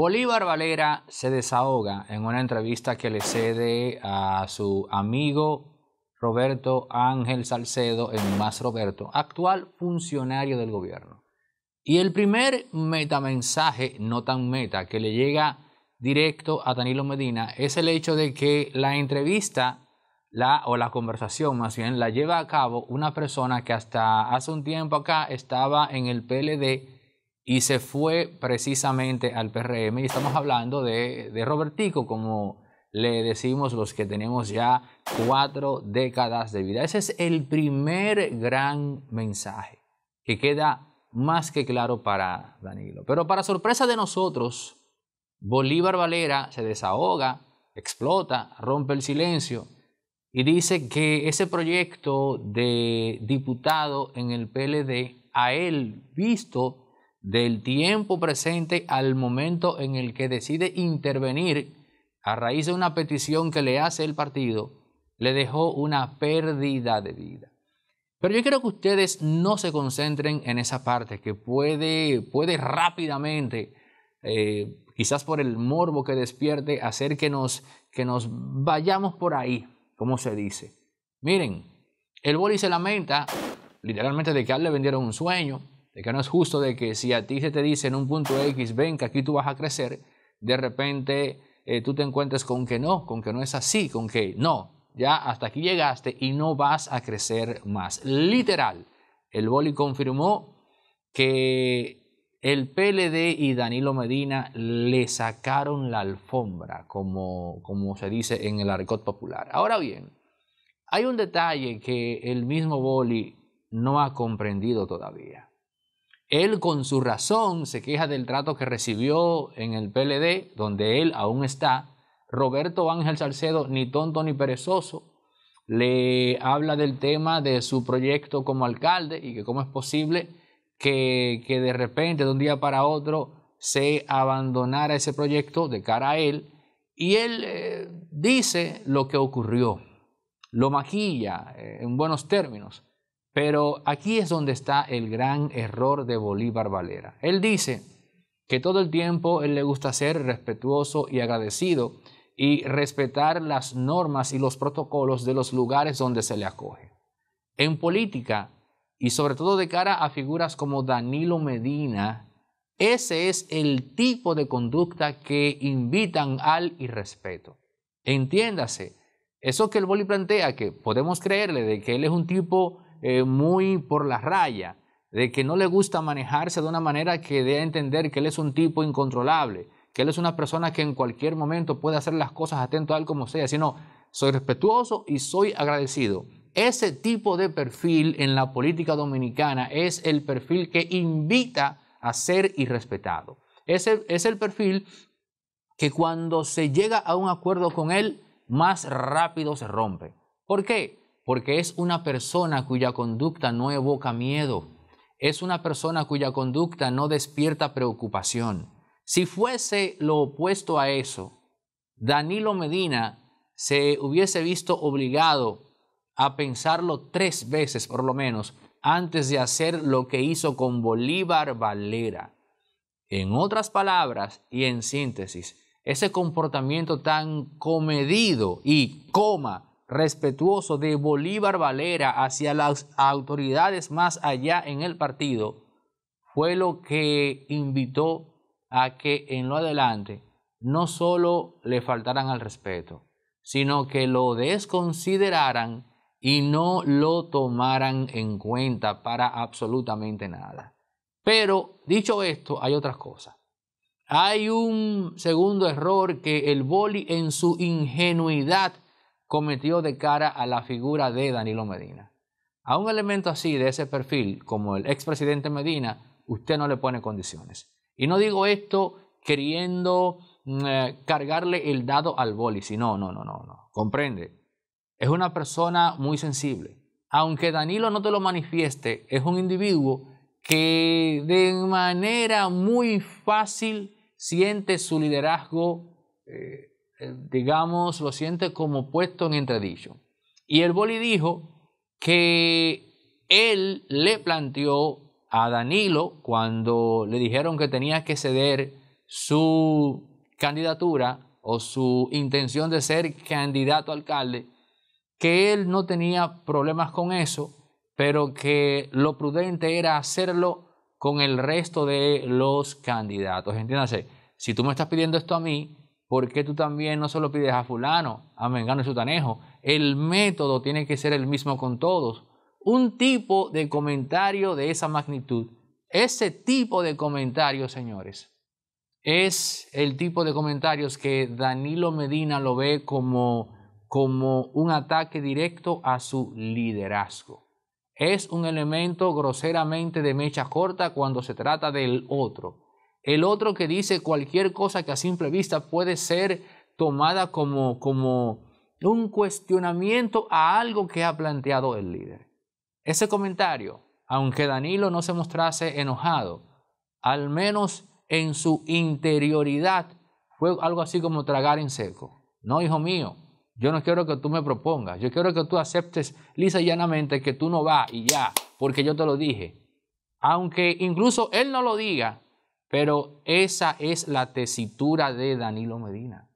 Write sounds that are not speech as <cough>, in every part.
Bolívar Valera se desahoga en una entrevista que le cede a su amigo Roberto Ángel Salcedo, el más Roberto, actual funcionario del gobierno. Y el primer metamensaje, no tan meta, que le llega directo a Danilo Medina es el hecho de que la entrevista la, o la conversación más bien la lleva a cabo una persona que hasta hace un tiempo acá estaba en el PLD y se fue precisamente al PRM y estamos hablando de, Robertico como le decimos los que tenemos ya cuatro décadas de vida. Ese es el primer gran mensaje que queda más que claro para Danilo. Pero para sorpresa de nosotros, Bolívar Valera se desahoga, explota, rompe el silencio y dice que ese proyecto de diputado en el PLD, a él visto del tiempo presente al momento en el que decide intervenir a raíz de una petición que le hace el partido, le dejó una pérdida de vida. Pero yo quiero que ustedes no se concentren en esa parte que puede, puede rápidamente, eh, quizás por el morbo que despierte, hacer que nos, que nos vayamos por ahí, como se dice. Miren, el boli se lamenta literalmente de que a él le vendieron un sueño, que no es justo de que si a ti se te dice en un punto X, ven que aquí tú vas a crecer, de repente eh, tú te encuentres con que no, con que no es así, con que no, ya hasta aquí llegaste y no vas a crecer más. Literal, el boli confirmó que el PLD y Danilo Medina le sacaron la alfombra, como, como se dice en el arcot popular. Ahora bien, hay un detalle que el mismo boli no ha comprendido todavía. Él con su razón se queja del trato que recibió en el PLD, donde él aún está. Roberto Ángel Salcedo, ni tonto ni perezoso, le habla del tema de su proyecto como alcalde y que cómo es posible que, de repente, de un día para otro, se abandonara ese proyecto de cara a él. Y él eh, dice lo que ocurrió, lo maquilla eh, en buenos términos. Pero aquí es donde está el gran error de Bolívar Valera. Él dice que todo el tiempo él le gusta ser respetuoso y agradecido y respetar las normas y los protocolos de los lugares donde se le acoge. En política, y sobre todo de cara a figuras como Danilo Medina, ese es el tipo de conducta que invitan al irrespeto. Entiéndase, eso que el Bolí plantea, que podemos creerle de que él es un tipo eh, muy por la raya, de que no le gusta manejarse de una manera que dé a entender que él es un tipo incontrolable, que él es una persona que en cualquier momento puede hacer las cosas atento a él como sea, sino soy respetuoso y soy agradecido. Ese tipo de perfil en la política dominicana es el perfil que invita a ser irrespetado. Ese es el perfil que cuando se llega a un acuerdo con él, más rápido se rompe. ¿Por qué? porque es una persona cuya conducta no evoca miedo, es una persona cuya conducta no despierta preocupación. Si fuese lo opuesto a eso, Danilo Medina se hubiese visto obligado a pensarlo tres veces por lo menos antes de hacer lo que hizo con Bolívar Valera. En otras palabras y en síntesis, ese comportamiento tan comedido y coma respetuoso de Bolívar Valera hacia las autoridades más allá en el partido fue lo que invitó a que en lo adelante no solo le faltaran al respeto, sino que lo desconsideraran y no lo tomaran en cuenta para absolutamente nada. Pero dicho esto, hay otras cosas. Hay un segundo error que el boli en su ingenuidad cometió de cara a la figura de Danilo Medina. A un elemento así, de ese perfil, como el expresidente Medina, usted no le pone condiciones. Y no digo esto queriendo mm, eh, cargarle el dado al boli, sino, no, no, no, no. Comprende. Es una persona muy sensible. Aunque Danilo no te lo manifieste, es un individuo que de manera muy fácil siente su liderazgo eh, digamos, lo siente como puesto en entredicho. Y el boli dijo que él le planteó a Danilo cuando le dijeron que tenía que ceder su candidatura o su intención de ser candidato alcalde, que él no tenía problemas con eso, pero que lo prudente era hacerlo con el resto de los candidatos. Entiéndase, si tú me estás pidiendo esto a mí, ¿Por qué tú también no solo pides a fulano, a mengano y sutanejo? El método tiene que ser el mismo con todos. Un tipo de comentario de esa magnitud, ese tipo de comentarios, señores, es el tipo de comentarios que Danilo Medina lo ve como, como un ataque directo a su liderazgo. Es un elemento groseramente de mecha corta cuando se trata del otro el otro que dice cualquier cosa que a simple vista puede ser tomada como, como un cuestionamiento a algo que ha planteado el líder. Ese comentario, aunque Danilo no se mostrase enojado, al menos en su interioridad fue algo así como tragar en seco. No, hijo mío, yo no quiero que tú me propongas, yo quiero que tú aceptes lisa y llanamente que tú no vas y ya, porque yo te lo dije. Aunque incluso él no lo diga, pero esa es la tesitura de Danilo Medina.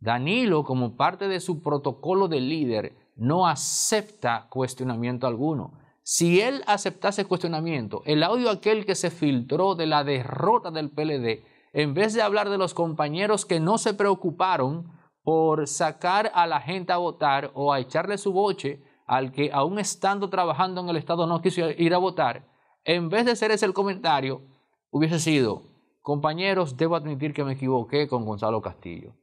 Danilo, como parte de su protocolo de líder, no acepta cuestionamiento alguno. Si él aceptase cuestionamiento, el audio aquel que se filtró de la derrota del PLD, en vez de hablar de los compañeros que no se preocuparon por sacar a la gente a votar o a echarle su boche al que aún estando trabajando en el Estado no quiso ir a votar, en vez de hacer ese el comentario, hubiese sido, compañeros, debo admitir que me equivoqué con Gonzalo Castillo.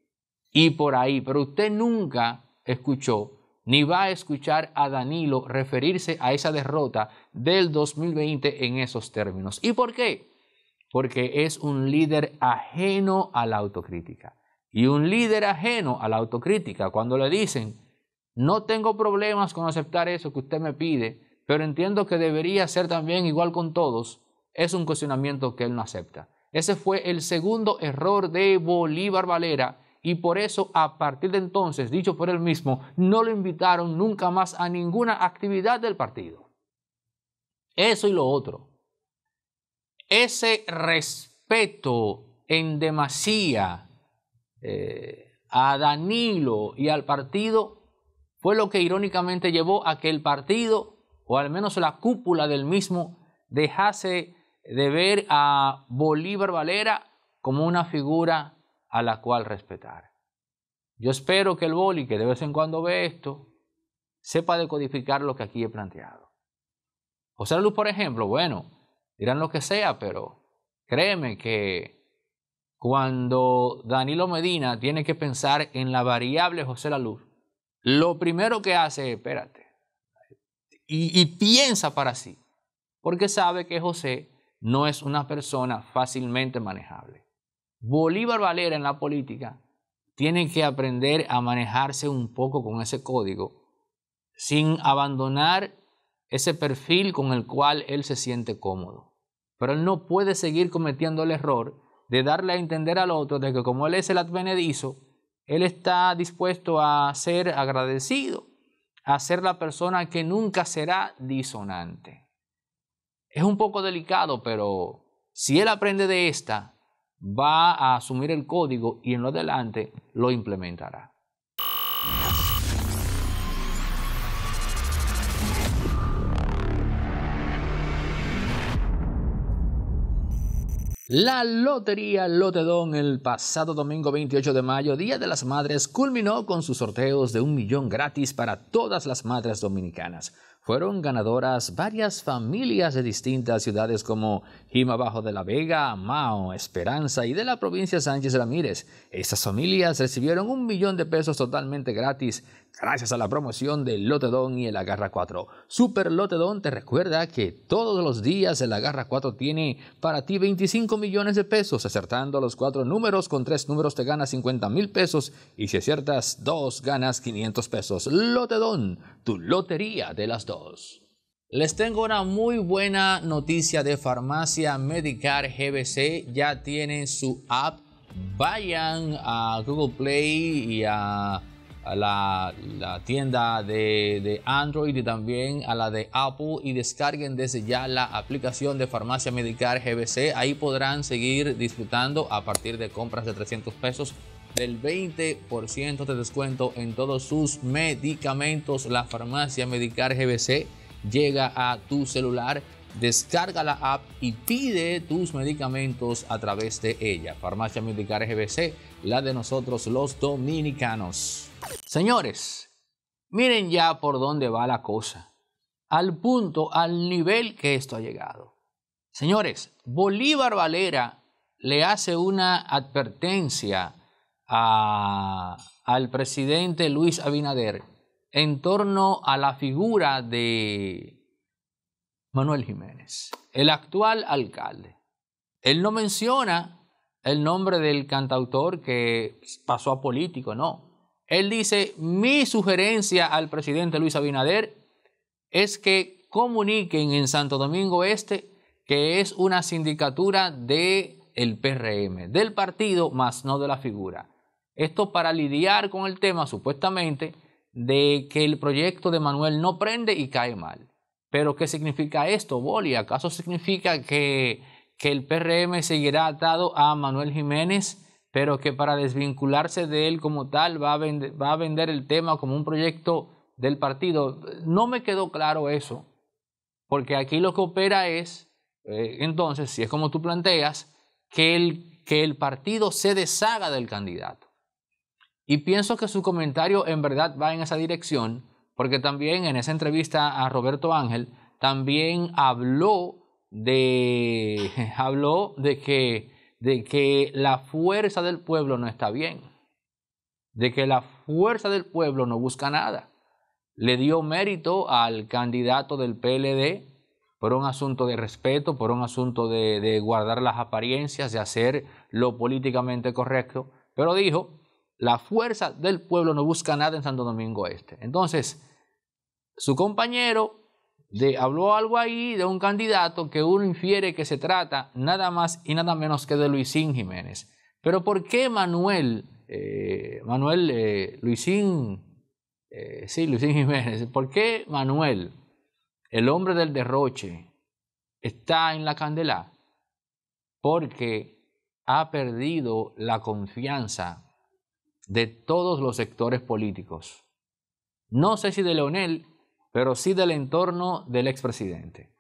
Y por ahí, pero usted nunca escuchó ni va a escuchar a Danilo referirse a esa derrota del 2020 en esos términos. ¿Y por qué? Porque es un líder ajeno a la autocrítica. Y un líder ajeno a la autocrítica, cuando le dicen, no tengo problemas con aceptar eso que usted me pide, pero entiendo que debería ser también igual con todos, es un cuestionamiento que él no acepta. Ese fue el segundo error de Bolívar Valera y por eso a partir de entonces, dicho por él mismo, no lo invitaron nunca más a ninguna actividad del partido. Eso y lo otro. Ese respeto en demasía eh, a Danilo y al partido fue lo que irónicamente llevó a que el partido, o al menos la cúpula del mismo, dejase de ver a Bolívar Valera como una figura a la cual respetar. Yo espero que el Boli, que de vez en cuando ve esto, sepa decodificar lo que aquí he planteado. José Luz, por ejemplo, bueno, dirán lo que sea, pero créeme que cuando Danilo Medina tiene que pensar en la variable José La Luz, lo primero que hace espérate, y, y piensa para sí, porque sabe que José no es una persona fácilmente manejable. Bolívar Valera en la política tiene que aprender a manejarse un poco con ese código sin abandonar ese perfil con el cual él se siente cómodo. Pero él no puede seguir cometiendo el error de darle a entender al otro de que como él es el advenedizo, él está dispuesto a ser agradecido, a ser la persona que nunca será disonante. Es un poco delicado, pero si él aprende de esta, va a asumir el código y en lo adelante lo implementará. La lotería Lotedón el pasado domingo 28 de mayo, Día de las Madres, culminó con sus sorteos de un millón gratis para todas las madres dominicanas fueron ganadoras varias familias de distintas ciudades como Jima Bajo de la Vega, Mao, Esperanza y de la provincia Sánchez Ramírez. Estas familias recibieron un millón de pesos totalmente gratis gracias a la promoción del Lotedón y el Agarra 4. Super Lotedón te recuerda que todos los días el Agarra 4 tiene para ti 25 millones de pesos. Acertando los cuatro números, con tres números te ganas 50 mil pesos y si aciertas dos ganas 500 pesos. Lotedón, tu lotería de las les tengo una muy buena noticia de Farmacia Medicar GBC. Ya tienen su app. Vayan a Google Play y a, la, tienda de, de Android y también a la de Apple y descarguen desde ya la aplicación de Farmacia Medicar GBC. Ahí podrán seguir disfrutando a partir de compras de 300 pesos del 20% de descuento en todos sus medicamentos. La farmacia Medicar GBC llega a tu celular. Descarga la app y pide tus medicamentos a través de ella. Farmacia Medicar GBC, la de nosotros los dominicanos. Señores, miren ya por dónde va la cosa. Al punto, al nivel que esto ha llegado. Señores, Bolívar Valera le hace una advertencia al presidente Luis Abinader en torno a la figura de Manuel Jiménez, el actual alcalde. Él no menciona el nombre del cantautor que pasó a político, no. Él dice, mi sugerencia al presidente Luis Abinader es que comuniquen en Santo Domingo Este que es una sindicatura del el PRM, del partido, más no de la figura. Esto para lidiar con el tema, supuestamente, de que el proyecto de Manuel no prende y cae mal. Pero ¿qué significa esto, Boli? ¿Acaso significa que, el PRM seguirá atado a Manuel Jiménez, pero que para desvincularse de él como tal va a, vender, va a vender el tema como un proyecto del partido? No me quedó claro eso, porque aquí lo que opera es, eh, entonces, si es como tú planteas, que el, que el partido se deshaga del candidato. Y pienso que su comentario en verdad va en esa dirección, porque también en esa entrevista a Roberto Ángel, también habló de, <laughs> habló de que, de que la fuerza del pueblo no está bien, de que la fuerza del pueblo no busca nada. Le dio mérito al candidato del PLD por un asunto de respeto, por un asunto de guardar las apariencias, de hacer lo políticamente correcto, pero dijo la fuerza del pueblo no busca nada en Santo Domingo Este. Entonces, su compañero habló algo ahí de un candidato que uno infiere que se trata nada más y nada menos que de Luisín Jiménez. Pero ¿por qué Manuel, eh, Manuel eh, Luisín, eh, sí, Luisín Jiménez, por qué Manuel, el hombre del derroche, está en la candela? Porque ha perdido la confianza de todos los sectores políticos. No sé si de Leonel, pero sí del entorno del expresidente.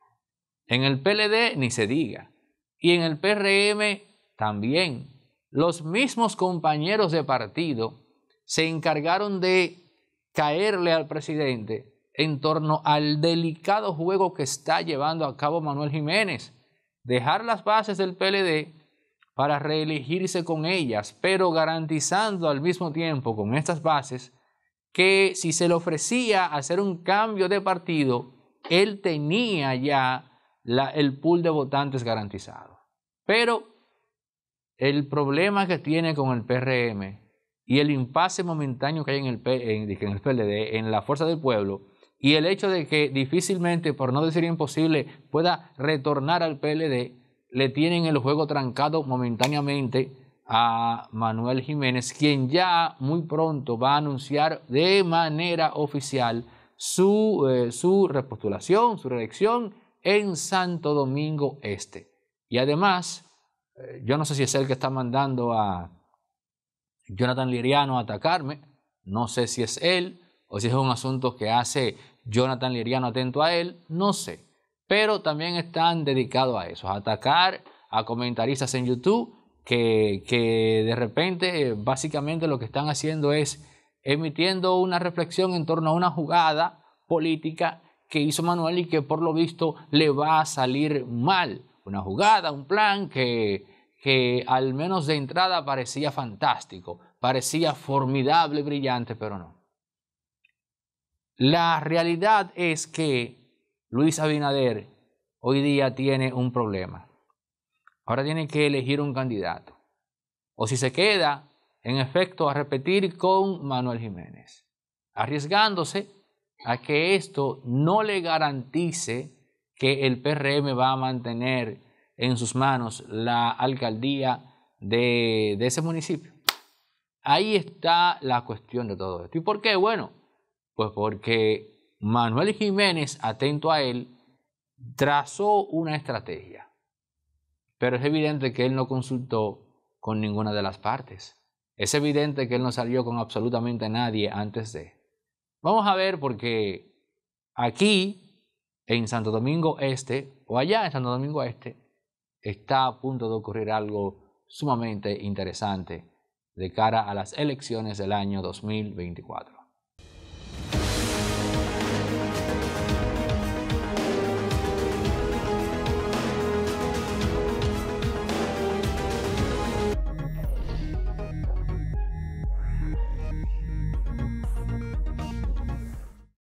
En el PLD ni se diga. Y en el PRM también. Los mismos compañeros de partido se encargaron de caerle al presidente en torno al delicado juego que está llevando a cabo Manuel Jiménez. Dejar las bases del PLD para reelegirse con ellas, pero garantizando al mismo tiempo con estas bases que si se le ofrecía hacer un cambio de partido, él tenía ya el pool de votantes garantizado. Pero el problema que tiene con el PRM y el impasse momentáneo que hay en el, en el PLD, en la fuerza del pueblo, y el hecho de que difícilmente, por no decir imposible, pueda retornar al PLD, le tienen el juego trancado momentáneamente a Manuel Jiménez, quien ya muy pronto va a anunciar de manera oficial su, eh, su repostulación, su reelección en Santo Domingo Este. Y además, eh, yo no sé si es el que está mandando a Jonathan Liriano a atacarme, no sé si es él o si es un asunto que hace Jonathan Liriano atento a él, no sé pero también están dedicados a eso, a atacar a comentaristas en YouTube que, que de repente eh, básicamente lo que están haciendo es emitiendo una reflexión en torno a una jugada política que hizo Manuel y que por lo visto le va a salir mal. Una jugada, un plan que, que al menos de entrada parecía fantástico, parecía formidable, brillante, pero no. La realidad es que Luis Abinader hoy día tiene un problema. Ahora tiene que elegir un candidato. O si se queda, en efecto, a repetir con Manuel Jiménez, arriesgándose a que esto no le garantice que el PRM va a mantener en sus manos la alcaldía de, ese municipio. Ahí está la cuestión de todo esto. ¿Y por qué? Bueno, pues porque Manuel Jiménez, atento a él, trazó una estrategia, pero es evidente que él no consultó con ninguna de las partes. Es evidente que él no salió con absolutamente nadie antes de. Vamos a ver porque aquí, en Santo Domingo Este, o allá en Santo Domingo Este, está a punto de ocurrir algo sumamente interesante de cara a las elecciones del año 2024.